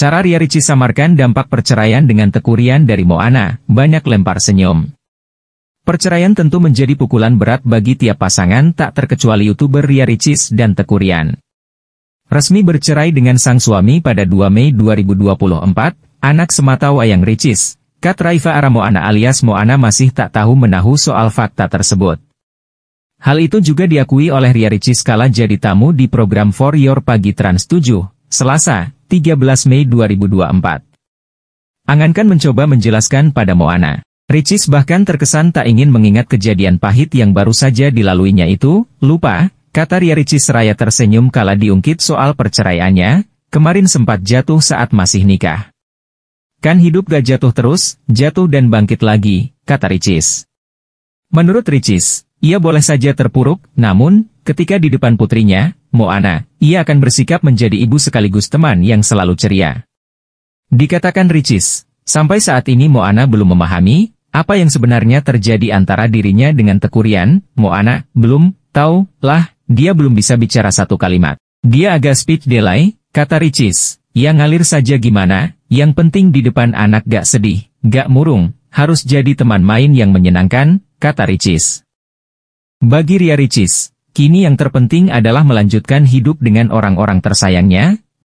Cara Ria Ricci samarkan dampak perceraian dengan tekurian dari Moana, banyak lempar senyum. Perceraian tentu menjadi pukulan berat bagi tiap pasangan tak terkecuali youtuber Ria Ricis dan Tekurian. Resmi bercerai dengan sang suami pada 2 Mei 2024, anak semata wayang Ricis, Kat Raifa Aramoana alias Moana masih tak tahu menahu soal fakta tersebut. Hal itu juga diakui oleh Ria Ricis kala jadi tamu di program For Your Pagi Trans 7, Selasa, 13 Mei 2024. Angankan mencoba menjelaskan pada Moana. Ricis bahkan terkesan tak ingin mengingat kejadian pahit yang baru saja dilaluinya itu, lupa, kata Ria Ricis raya tersenyum kala diungkit soal perceraiannya, kemarin sempat jatuh saat masih nikah. Kan hidup gak jatuh terus, jatuh dan bangkit lagi, kata Ricis. Menurut Ricis, ia boleh saja terpuruk, namun, ketika di depan putrinya, Moana, ia akan bersikap menjadi ibu sekaligus teman yang selalu ceria. Dikatakan Ricis, sampai saat ini Moana belum memahami, apa yang sebenarnya terjadi antara dirinya dengan Tekurian, Moana, belum, tahu, lah, dia belum bisa bicara satu kalimat. Dia agak speech delay, kata Ricis, yang ngalir saja gimana, yang penting di depan anak gak sedih, gak murung, harus jadi teman main yang menyenangkan, kata Ricis. Bagi Ria Ricis, Kini yang terpenting adalah melanjutkan hidup dengan orang-orang tersayangnya,